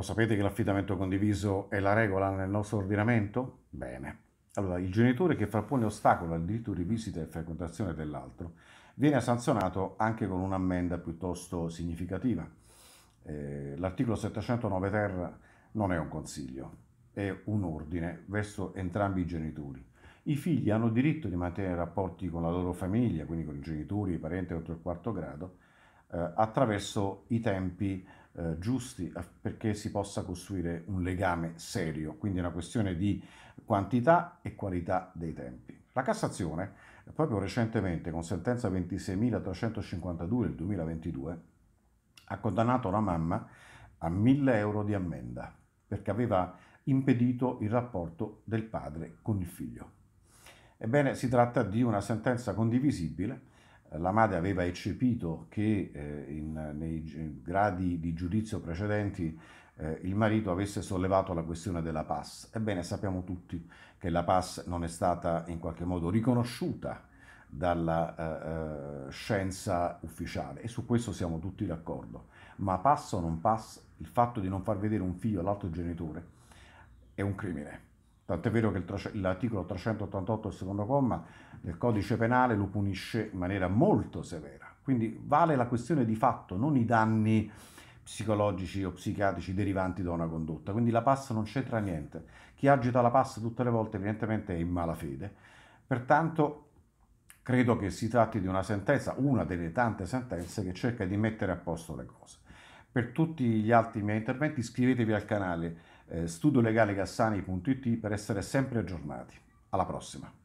Lo sapete che l'affidamento condiviso è la regola nel nostro ordinamento? Bene. Allora, il genitore che frappone ostacolo al diritto di visita e frequentazione dell'altro viene sanzionato anche con un'ammenda piuttosto significativa. Eh, l'articolo 709 ter non è un consiglio, è un ordine verso entrambi i genitori. I figli hanno diritto di mantenere rapporti con la loro famiglia, quindi con i genitori, i parenti oltre il quarto grado, eh, attraverso i tempi eh, giusti perché si possa costruire un legame serio, quindi è una questione di quantità e qualità dei tempi. La Cassazione, proprio recentemente, con sentenza 26.352 del 2022, ha condannato la mamma a 1.000 euro di ammenda perché aveva impedito il rapporto del padre con il figlio. Ebbene, si tratta di una sentenza condivisibile eh, la madre aveva eccepito che eh, in, nei gradi di giudizio precedenti eh, il marito avesse sollevato la questione della PAS. Ebbene, sappiamo tutti che la PAS non è stata in qualche modo riconosciuta dalla eh, eh, scienza ufficiale e su questo siamo tutti d'accordo. Ma PAS o non PAS, il fatto di non far vedere un figlio all'altro genitore è un crimine Tant'è vero che l'articolo 388 del secondo comma del codice penale lo punisce in maniera molto severa. Quindi vale la questione di fatto, non i danni psicologici o psichiatrici derivanti da una condotta. Quindi la passa non c'entra niente. Chi agita la passa tutte le volte evidentemente è in malafede. Pertanto credo che si tratti di una sentenza, una delle tante sentenze che cerca di mettere a posto le cose. Per tutti gli altri miei interventi iscrivetevi al canale eh, studiolegalecassani.it per essere sempre aggiornati. Alla prossima!